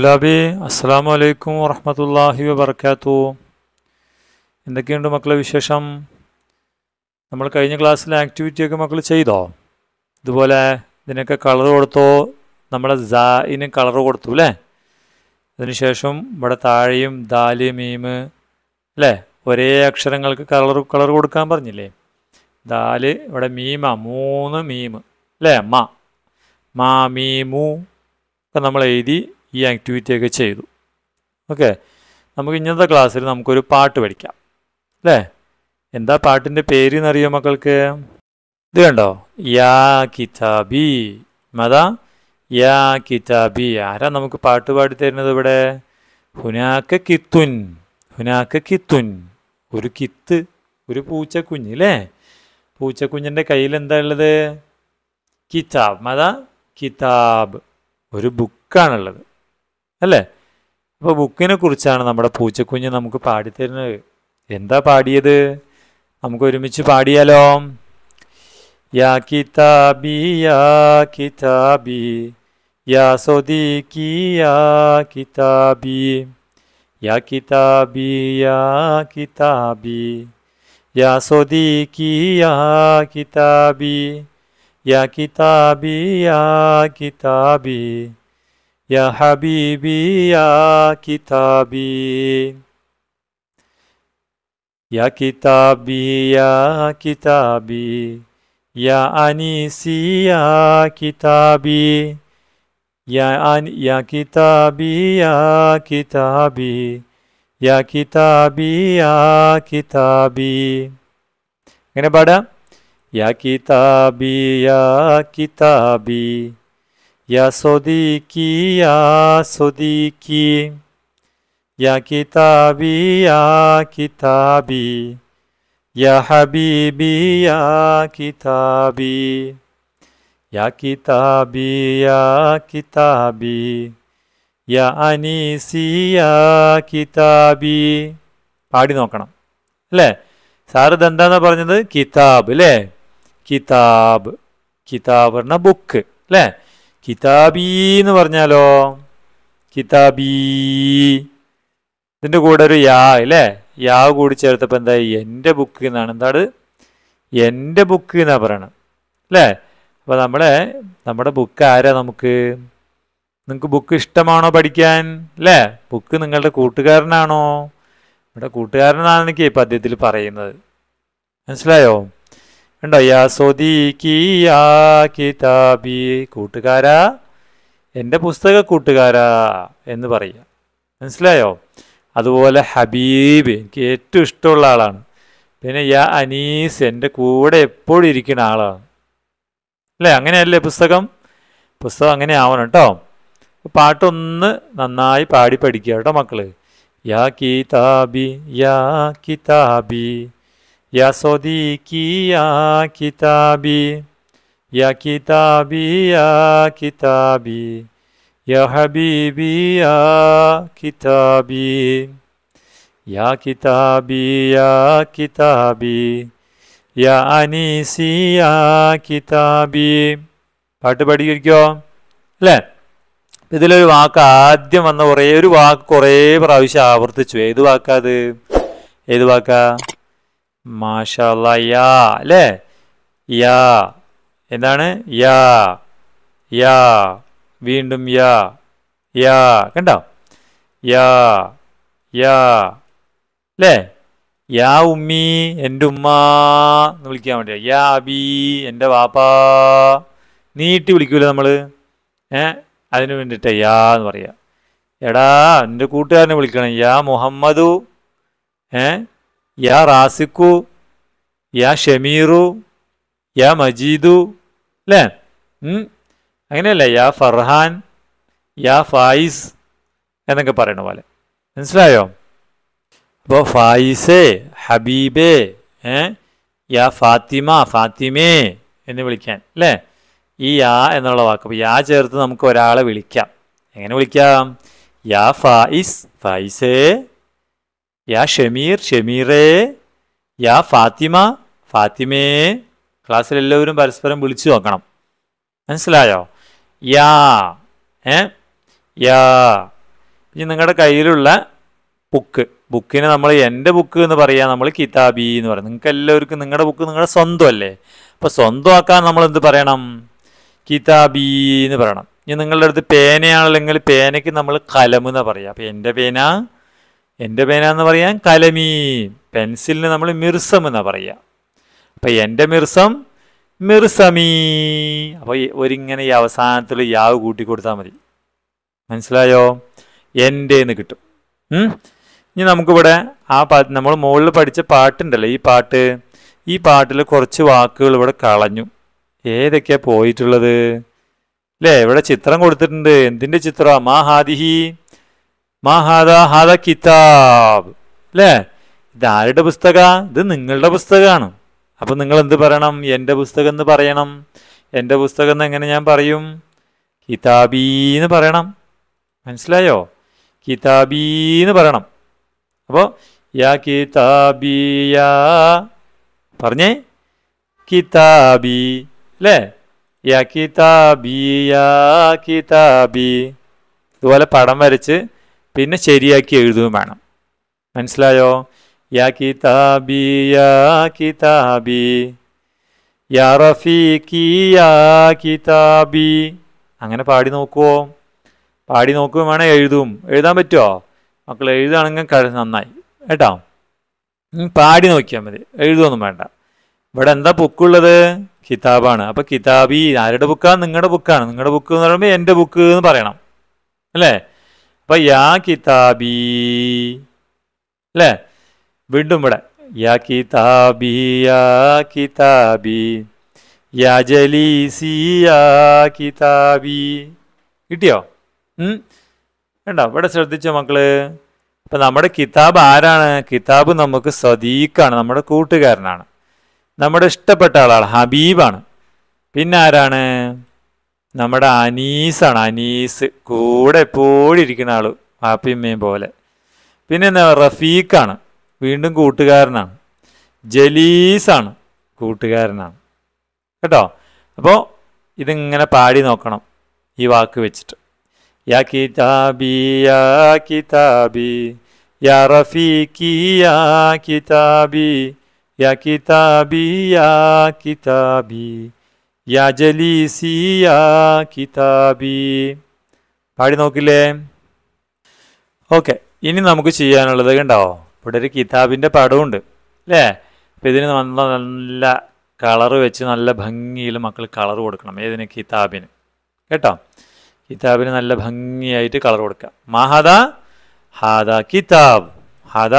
ഹലാബി അസ്സാം വലൈക്കും വറഹമത്തല്ലാഹി വബർക്കാത്തു എന്തൊക്കെയുണ്ട് മക്കളെ വിശേഷം നമ്മൾ കഴിഞ്ഞ ക്ലാസ്സിലെ ആക്ടിവിറ്റിയൊക്കെ മക്കൾ ചെയ്തോ ഇതുപോലെ ഇതിനൊക്കെ കളർ കൊടുത്തോ നമ്മുടെ ഇന് കളർ കൊടുത്തു അല്ലേ അതിനുശേഷം ഇവിടെ താഴെയും ദാല് മീമ് അല്ലേ ഒരേ അക്ഷരങ്ങൾക്ക് കളർ കളർ കൊടുക്കാൻ പറഞ്ഞില്ലേ ദാല് ഇവിടെ മീമ മൂന്ന് മീമ് അല്ലേ മ മാ മീമു ഒക്കെ നമ്മൾ എഴുതി ഈ ആക്ടിവിറ്റിയൊക്കെ ചെയ്തു ഓക്കെ നമുക്ക് ഇന്നത്തെ ക്ലാസ്സിൽ നമുക്കൊരു പാട്ട് പഠിക്കാം അല്ലേ എന്താ പാട്ടിൻ്റെ പേര് എന്നറിയോ മക്കൾക്ക് ഇത് കണ്ടോ യാ കിതാബി മതാ യാ കിതാബി ആരാ നമുക്ക് പാട്ട് പാടി തരുന്നത് ഇവിടെ ഹുനാക്ക കിത്തുൻ ഹുനാക്ക കിത്തുൻ ഒരു കിത്ത് ഒരു പൂച്ചക്കുഞ്ഞ് അല്ലേ പൂച്ചക്കുഞ്ഞിൻ്റെ കയ്യിൽ എന്താ ഉള്ളത് കിതാബ് മതാ കിതാബ് ഒരു ബുക്കാണുള്ളത് അല്ലേ അപ്പോൾ ബുക്കിനെ കുറിച്ചാണ് നമ്മുടെ പൂച്ചക്കുഞ്ഞ് നമുക്ക് പാടിത്തരുന്നത് എന്താ പാടിയത് നമുക്ക് ഒരുമിച്ച് പാടിയാലോ യാ കിതാബി യാ കിതാബി യാ സൊദീക്കി യാ കിതാബി യാ കിതാബി യാ കിതാബി യാ സൊദീക്കി യാ കിതാബി യാ കിതാബി യാ കിതാബി Ya Habibi ya Kitabi Ya Kitabi ya Kitabi Ya Anisi ya Kitabi Ya an ya Kitabi ya Kitabi Ya Kitabi ya Kitabi Bagaimana pada? Ya Kitabi ya Kitabi يا صديقي يا صديقي يا كتابي يا كتابي يا حبيبي يا كتابي يا كتابي يا كتابي يا أنيسي يا كتابي പാടി നോക്കണം അല്ലേ സാർ ഇതെന്താന്ന് പറഞ്ഞത് കിതാബ് അല്ലേ കിതാബ് കിതാബ് പറഞ്ഞ ബുക്ക് അല്ലേ കിതാബി എന്ന് പറഞ്ഞാലോ കിതാബി ഇതിൻ്റെ കൂടെ ഒരു യാ അല്ലേ യാ കൂടി ചേർത്തപ്പോൾ എന്തായി എൻ്റെ ബുക്ക് എന്നാണ് എന്താണ് എൻ്റെ ബുക്ക് എന്നാണ് പറയണം അല്ലേ അപ്പോൾ നമ്മളെ നമ്മുടെ ബുക്ക് ആരാ നമുക്ക് നിങ്ങൾക്ക് ബുക്ക് ഇഷ്ടമാണോ പഠിക്കാൻ അല്ലേ ബുക്ക് നിങ്ങളുടെ കൂട്ടുകാരനാണോ ഇവിടെ കൂട്ടുകാരനാണെന്നൊക്കെ എനിക്ക് പദ്യത്തിൽ പറയുന്നത് മനസ്സിലായോ ഉണ്ടോ യാ കിതാബി കൂട്ടുകാരാ എൻ്റെ പുസ്തക കൂട്ടുകാരാ എന്ന് പറയുക മനസ്സിലായോ അതുപോലെ ഹബീബ് എനിക്ക് ഏറ്റവും ഇഷ്ടമുള്ള ആളാണ് പിന്നെ യാ അനീസ് എൻ്റെ കൂടെ എപ്പോഴും ഇരിക്കുന്ന ആളാണ് അല്ലേ അങ്ങനെയല്ലേ പുസ്തകം പുസ്തകം അങ്ങനെ ആവണം കേട്ടോ പാട്ടൊന്ന് നന്നായി പാടി പഠിക്കുക കേട്ടോ മക്കള് യാ കിതാബി യാ കിതാബി Ya Sodiki Ya Kitabi Ya Kitabi Ya Kitabi Ya Habibi Ya Kitabi Ya Kitabi Ya Kitabi Ya Anisi Ya Kitabi പാട്ട് പഠിക്കോ അല്ലേ ഇതിലൊരു വാക്ക് ആദ്യം വന്ന കുറേ ഒരു വാക്ക് കുറേ പ്രാവശ്യം ആവർത്തിച്ചു ഏത് വാക്കാത് ഏത് വാക്കാ മാഷാല്ല യാ അല്ലേ യാ എന്താണ് യാ യാ വീണ്ടും യാ യാ കണ്ടോ യാ യാ അല്ലേ യാ ഉമ്മി എൻ്റെ ഉമ്മ എന്ന് വിളിക്കാൻ വേണ്ടി യാ അബി എൻ്റെ വാപ്പാ നീട്ടി വിളിക്കൂല നമ്മൾ ഏ അതിന് വേണ്ടിയിട്ട് യാ എന്ന് പറയുക എടാ എൻ്റെ കൂട്ടുകാരനെ വിളിക്കണം യാ മുഹമ്മദു ഏ യാ റാസിക്കു യാ ഷമീറു യാ മജീദു അല്ലേ അങ്ങനെയല്ല യാ ഫർഹാൻ യാ ഫായിസ് എന്നൊക്കെ പറയണ പോലെ മനസ്സിലായോ അപ്പോൾ ഫായിസേ ഹബീബേ ഏ യാ ഫാത്തിമ ഫാത്തിമേ എന്ന് വിളിക്കാൻ അല്ലേ ഈ യാ എന്നുള്ള വാക്ക് അപ്പോൾ യാ ചേർത്ത് നമുക്ക് ഒരാളെ വിളിക്കാം എങ്ങനെ വിളിക്കാം യാ ഫായിസ് ഫായിസേ യാ ഷമീർ ഷമീറേ യാ ഫാത്തിമ ഫാത്തിമേ ക്ലാസ്സിലെല്ലാവരും പരസ്പരം വിളിച്ചു നോക്കണം മനസ്സിലായോ യാ ഏ യാ ഇനി നിങ്ങളുടെ കയ്യിലുള്ള ബുക്ക് ബുക്കിന് നമ്മൾ എൻ്റെ ബുക്ക് എന്ന് പറയുക നമ്മൾ കിതാബി എന്ന് പറയും നിങ്ങൾക്ക് എല്ലാവർക്കും നിങ്ങളുടെ ബുക്ക് നിങ്ങളുടെ സ്വന്തമല്ലേ അപ്പോൾ സ്വന്തമാക്കാൻ നമ്മൾ എന്ത് പറയണം കിതാബി എന്ന് പറയണം ഇനി നിങ്ങളുടെ അടുത്ത് പേനയാണെന്നുണ്ടെങ്കിൽ പേനയ്ക്ക് നമ്മൾ കലം എന്നാണ് പറയുക അപ്പോൾ എൻ്റെ പേന എൻ്റെ പേന എന്ന് കലമീൻ പെൻസിലിന് നമ്മൾ മിർസം എന്നാണ് പറയുക അപ്പം എൻ്റെ മിർസം മിർസമീ അപ്പോൾ ഒരിങ്ങനെ ഈ അവസാനത്തിൽ യാവ് കൂട്ടി കൊടുത്താൽ മതി മനസ്സിലായോ എൻ്റെ എന്ന് കിട്ടും ഇനി നമുക്കിവിടെ ആ പാട്ട് നമ്മൾ മുകളിൽ പഠിച്ച പാട്ടുണ്ടല്ലോ ഈ പാട്ട് ഈ പാട്ടിൽ കുറച്ച് വാക്കുകൾ ഇവിടെ കളഞ്ഞു ഏതൊക്കെയാണ് പോയിട്ടുള്ളത് അല്ലേ ഇവിടെ ചിത്രം കൊടുത്തിട്ടുണ്ട് എന്തിൻ്റെ ചിത്രം മാ ഹാദിഹി മാ ഹാദ കിതാബ് അല്ലേ ഇത് ആരുടെ പുസ്തക ഇത് നിങ്ങളുടെ പുസ്തകമാണ് അപ്പം നിങ്ങൾ എന്ത് പറയണം എൻ്റെ പുസ്തകം എന്ന് പറയണം എൻ്റെ പുസ്തകം എന്ന് എങ്ങനെ ഞാൻ പറയും കിതാബീന്ന് എന്ന് പറയണം മനസ്സിലായോ കിതാബീന്ന് എന്ന് പറയണം അപ്പോൾ യാ കിതാബിയ പറഞ്ഞേ കിതാബി അല്ലേ യാ കിതാബിയ കിതാബി ഇതുപോലെ പടം വരച്ച് പിന്നെ ശരിയാക്കി എഴുതുകയും വേണം മനസ്സിലായോ യാ കിതാബി യാ കിതാബി യാ റഫീഖി യാ കിതാബി അങ്ങനെ പാടി നോക്കുവോ പാടി നോക്കുകയും വേണം എഴുതും എഴുതാൻ പറ്റുമോ മക്കൾ എഴുതുകയാണെങ്കിൽ കഴ നന്നായി കേട്ടോ പാടി നോക്കിയാൽ മതി എഴുതുമൊന്നും വേണ്ട ഇവിടെ എന്താ ബുക്കുള്ളത് കിതാബാണ് അപ്പോൾ കിതാബി ആരുടെ ബുക്കാണ് നിങ്ങളുടെ ബുക്കാണ് നിങ്ങളുടെ ബുക്ക് എന്ന് പറയുമ്പോൾ എൻ്റെ ബുക്ക് എന്ന് പറയണം അല്ലേ അപ്പം യാ കിതാബി അല്ലേ വീണ്ടും ഇവിടെ യാ കിതാബി യാ കിതാബി യാ ജലീസി യാ കിതാബി കിട്ടിയോ വേണ്ട ഇവിടെ ശ്രദ്ധിച്ചോ മക്കള് ഇപ്പൊ നമ്മുടെ കിതാബ് ആരാണ് കിതാബ് നമുക്ക് സദീഖാണ് നമ്മുടെ കൂട്ടുകാരനാണ് നമ്മുടെ ഇഷ്ടപ്പെട്ട ആളാണ് ഹബീബാണ് പിന്നെ ആരാണ് നമ്മുടെ അനീസാണ് അനീസ് കൂടെ എപ്പോഴും ഇരിക്കുന്ന ആൾ ആപ്പിയമ്മയും പോലെ പിന്നെ എന്താ റഫീഖാണ് വീണ്ടും കൂട്ടുകാരനാണ് ജലീസാണ് കൂട്ടുകാരനാണ് കേട്ടോ അപ്പോൾ ഇതിങ്ങനെ പാടി നോക്കണം ഈ വാക്ക് വെച്ചിട്ട് യാ കിതാബി യാ കിതാബി യാ റഫീഖി യാ കിതാബി യാ കിതാബി യാ കിതാബി യജലീസിയ കിതാബി പാടി നോക്കില്ലേ ഓക്കെ ഇനി നമുക്ക് ചെയ്യാനുള്ളത് കണ്ടാവോ ഇവിടെ ഒരു കിതാബിൻ്റെ പടമുണ്ട് അല്ലേ അപ്പം ഇതിന് നല്ല നല്ല കളർ വെച്ച് നല്ല ഭംഗിയിൽ മക്കൾ കളർ കൊടുക്കണം ഏതിന് കിതാബിന് കേട്ടോ കിതാബിന് നല്ല ഭംഗിയായിട്ട് കളർ കൊടുക്കുക മഹദ ഹാദ കിതാബ് ഹാദ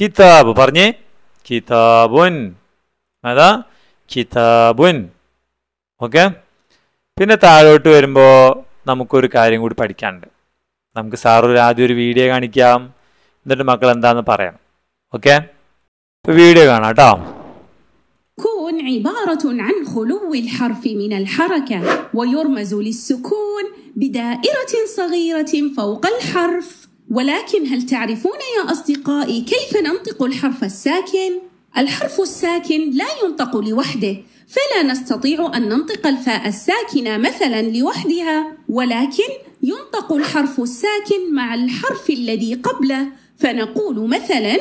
കിതാബ് പറഞ്ഞേ കിതാബുൻ അതാ കിതാബുൻ ഓക്കെ പിന്നെ താഴോട്ട് വരുമ്പോൾ നമുക്കൊരു കാര്യം കൂടി പഠിക്കാനുണ്ട് നമുക്ക് ആദ്യം ഒരു വീഡിയോ കാണിക്കാം എന്നിട്ട് മക്കൾ എന്താണെന്ന് ഓക്കെ വീഡിയോ കാണാം കേട്ടോ عبارة عن خلو الحرف من الحركة ويرمز للسكون بدائرة صغيرة فوق الحرف ولكن هل تعرفون يا أصدقائي كيف ننطق الحرف الساكن؟ الحرف الساكن لا ينطق لوحده فلا نستطيع أن ننطق الفاء الساكنة مثلا لوحدها ولكن ينطق الحرف الساكن مع الحرف الذي قبله فنقول مثلا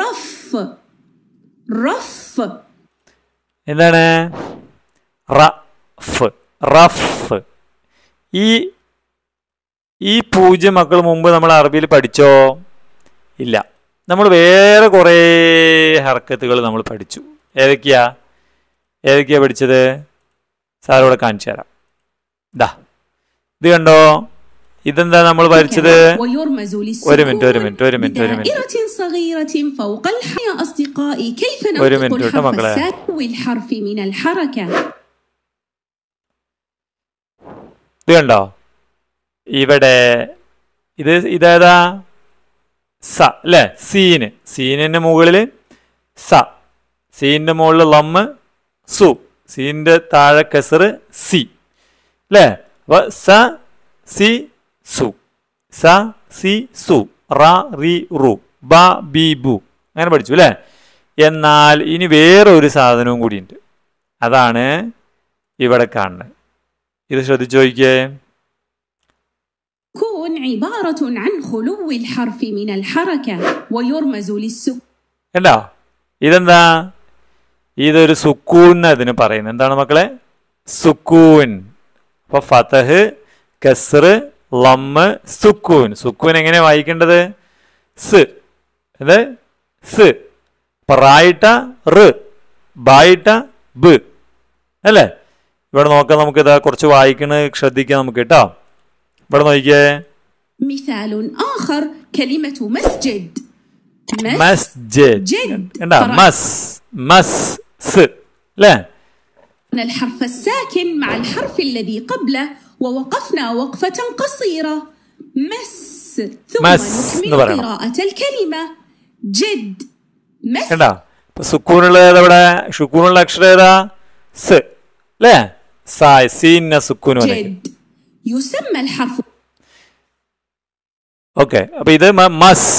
رف رف എന്താണ് റഫ് റഫ് ഈ ഈ പൂജ്യം മക്കൾ മുമ്പ് നമ്മൾ അറബിയിൽ പഠിച്ചോ ഇല്ല നമ്മൾ വേറെ കുറേ ഹർക്കത്തുകൾ നമ്മൾ പഠിച്ചു ഏതൊക്കെയാ ഏതൊക്കെയാണ് പഠിച്ചത് സാറോടെ കാണിച്ചു തരാം ദാ ഇത് കണ്ടോ ഇതെന്താ നമ്മൾ പഠിച്ചത് ഒരു മിനിറ്റ് ഒരു മിനിറ്റ് ഒരു മിനിറ്റ് ഒരു മിനിറ്റ് ഒരു മിനിറ്റ് കേട്ടോ മക്കളെ ഇത് കണ്ടോ ഇവിടെ ഇത് ഇതേതാ സ അല്ലേ സീന് സീനിന്റെ മുകളിൽ സ സീന്റെ മുകളിൽ ലമ്മ് സു സീൻ്റെ താഴെ കെസർ സി അല്ലേ സ സി സു സ സി സു റ റി റു ബ ബി ബു അങ്ങനെ പഠിച്ചു അല്ലേ എന്നാൽ ഇനി വേറൊരു സാധനവും കൂടിയുണ്ട് അതാണ് ഇവിടെ കാണുന്നത് ഇത് ശ്രദ്ധിച്ചു നോക്കിയേ ഇതെന്താ عن خلو الحرف من ويرمز ഇതൊരു സുക്കൂൻ അതിന് പറയുന്നത് എന്താണ് മക്കളെ സുക്കൂൻ അപ്പോൾ ഫതഹ് കസർ ലമ്മ് സുക്കൂൻ സുക്കൂൻ എങ്ങനെ വായിക്കേണ്ടത് സ് അത് സ് പ്രായിട്ട റ് ബായിട്ട ബ് അല്ലേ ഇവിടെ നോക്കാം നമുക്ക് ഇതാ കുറച്ച് വായിക്കണ ശ്രദ്ധിക്കാം നമുക്ക് കേട്ടോ ഇവിടെ നോക്കിയേ മസ്ജിദ് മസ്ജിദ് മസ്ജിദ് مسجد مسجد س لا الحرف الساكن مع الحرف الذي قبله ووقفنا وقفة قصيرة مس ثم مس نكمل قراءة الكلمة جد مس سكون سكون لا لا أكثر لا എവിടെ ഷുക്കൂണുള്ള അക്ഷരം ഏതാ സ് അല്ലേ സായ് സീന സുക്കൂന് ഓക്കെ അപ്പൊ ഇത് മസ്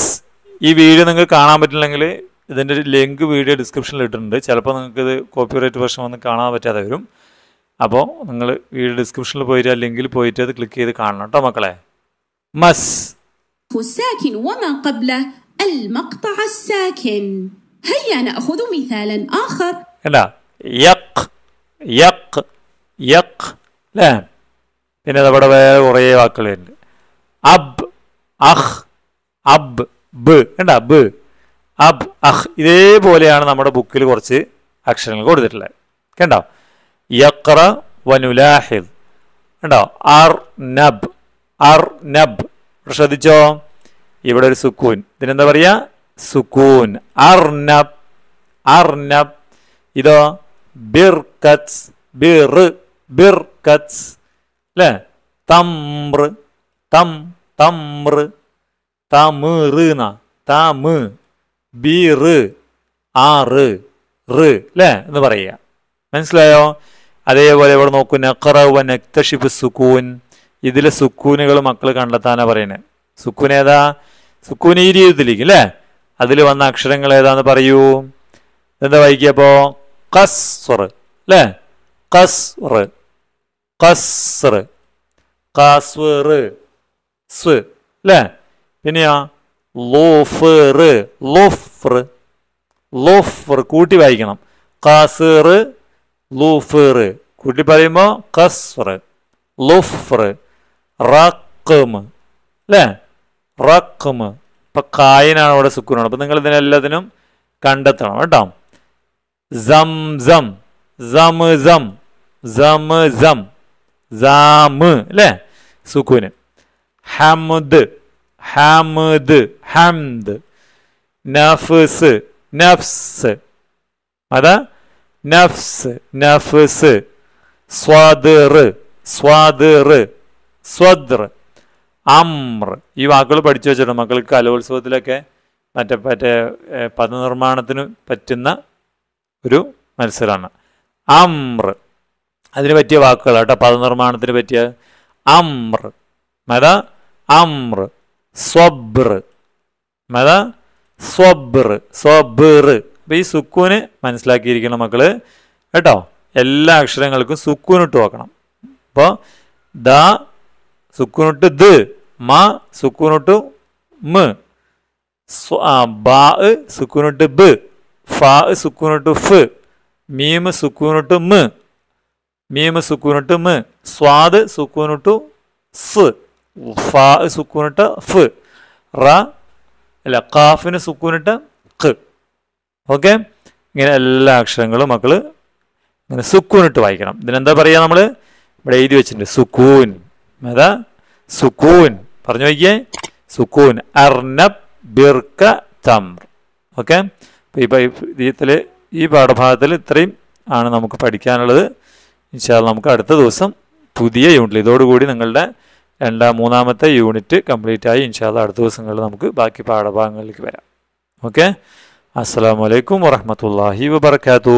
ഈ വീഡിയോ നിങ്ങൾക്ക് കാണാൻ പറ്റില്ലെങ്കിൽ ഇതിൻ്റെ ലിങ്ക് വീഡിയോ ഡിസ്ക്രിപ്ഷനിൽ ഇട്ടിട്ടുണ്ട് ചിലപ്പോൾ നിങ്ങൾക്ക് ഇത് കോപ്പിറൈറ്റ് പ്രശ്നം ഒന്നും കാണാൻ പറ്റാതെ വരും അപ്പോൾ നിങ്ങൾ വീഡിയോ ഡിസ്ക്രിപ്ഷനിൽ പോയിട്ട് ആ ലിങ്കിൽ പോയിട്ട് അത് ക്ലിക്ക് ചെയ്ത് കാണണം കേട്ടോ മക്കളെ മസ് الساكن وما قبله المقطع الساكن هيا ناخذ مثالا اخر لا يق يق يق لا പിന്നെ വേറെ കുറേ വാക്കുകളുണ്ട് അബ് അഹ് അബ് ബ് കണ്ട ബ് അബ് അഹ് ഇതേപോലെയാണ് നമ്മുടെ ബുക്കിൽ കുറച്ച് അക്ഷരങ്ങൾ കൊടുത്തിട്ടുള്ളത് കണ്ടോ യക്ര വനുലാഹിദ് കണ്ടോ അർ നബ് അർ നബ് ശ്രദ്ധിച്ചോ ഇവിടെ ഒരു സുക്കൂൻ ഇതിനെന്താ പറയുക സുക്കൂൻ അർ നബ് അർ നബ് ഇതോ ബിർ കത്ത് ബിർ ബിർ കത്ത് അല്ലേ തമ്ര തം തമ്ര തമിറ് തമ ബി റ് ആ റ് റ് അല്ലേ എന്ന് പറയുക മനസ്സിലായോ അതേപോലെ ഇവിടെ നോക്കൂ നക്കറവ് നക്തഷിബ് സുക്കൂൻ ഇതിലെ സുക്കൂനുകൾ മക്കൾ കണ്ടെത്താനാണ് പറയുന്നത് സുക്കൂൻ ഏതാ സുക്കൂൻ ഈ രീതിയിലേക്ക് അല്ലേ അതിൽ വന്ന അക്ഷരങ്ങൾ ഏതാന്ന് പറയൂ എന്താ വായിക്കപ്പോ കസ്വർ അല്ലേ റ് കാസ്വ് റ് സ് അല്ലേ പിന്നെയാ ലോഫറ് ലോഫർ ലോഫർ കൂട്ടി വായിക്കണം കസർ ലൂഫർ കൂട്ടി പറയുമ്പോൾ കസ്ർ ലോഫർ റക്കം അല്ലേ റക്കം ഇപ്പം കായനാണ് അവിടെ സുക്കൂനാണ് അപ്പം നിങ്ങൾ ഇതിനെല്ലാത്തിനും കണ്ടെത്തണം കേട്ടോ സം സം സം സം സം സം അല്ലേ ഹമദ് ഹാമദ് ഹംദ് നഫ്സ് നഫ്സ് അതാ നഫ്സ് നഫ്സ് സ്വാദിർ സ്വാദിർ സ്വദ്ർ അമ്ര ഈ വാക്കുകൾ പഠിച്ചു വെച്ചിട്ടുണ്ട് മക്കൾക്ക് കലോത്സവത്തിലൊക്കെ മറ്റേ മറ്റേ പദനിർമ്മാണത്തിന് പറ്റുന്ന ഒരു മത്സരമാണ് അമ്ര അതിന് പറ്റിയ വാക്കുകൾ കേട്ടോ പദനിർമ്മാണത്തിന് പറ്റിയ അമ്ര അതാ അമ്ര സ്വബ്ർ അതാ സ്വബ്ര സ്വബിർ അപ്പോൾ ഈ സുക്കൂന് മനസ്സിലാക്കിയിരിക്കണം മക്കൾ കേട്ടോ എല്ലാ അക്ഷരങ്ങൾക്കും സുക്കൂനിട്ട് നോക്കണം അപ്പോൾ ദ സുക്കൂനിട്ട് ദ് മ സുക്കൂനിട്ട് മ് ബാ സുക്കൂനിട്ട് ബ് ഫ സുക്കൂനിട്ട് ഫ് മീം സുക്കൂനിട്ട് മ് മീം സുക്കൂനിട്ട് മ് സ്വാദ് സുക്കൂനിട്ടു സ് ഫാ സുക്കൂനിട്ട് ഫ് റ അല്ല കാഫിന് സുക്കൂനിട്ട് ഖ് ഓക്കെ ഇങ്ങനെ എല്ലാ അക്ഷരങ്ങളും മക്കൾ ഇങ്ങനെ സുക്കൂനിട്ട് വായിക്കണം ഇതിനെന്താ പറയുക നമ്മൾ ഇവിടെ എഴുതി വെച്ചിട്ടുണ്ട് സുക്കൂൻ ഏതാ സുക്കൂൻ പറഞ്ഞു വയ്ക്കേ സുക്കൂൻ അർണബ് ബിർക്ക തമ്ര ഓക്കെ ഇപ്പോൾ ഇതിൽ ഈ പാഠഭാഗത്തിൽ ഇത്രയും ആണ് നമുക്ക് പഠിക്കാനുള്ളത് ഇൻഷാല് നമുക്ക് അടുത്ത ദിവസം പുതിയ യൂണിറ്റിൽ ഇതോടുകൂടി നിങ്ങളുടെ രണ്ടാം മൂന്നാമത്തെ യൂണിറ്റ് കംപ്ലീറ്റ് ആയി ഇൻഷാല്ല അടുത്ത ദിവസങ്ങളിൽ നമുക്ക് ബാക്കി പാഠഭാഗങ്ങളിലേക്ക് വരാം ഓക്കെ അസ്സാം വലൈക്കും വറഹമത്തല്ലാഹി വാത്തൂ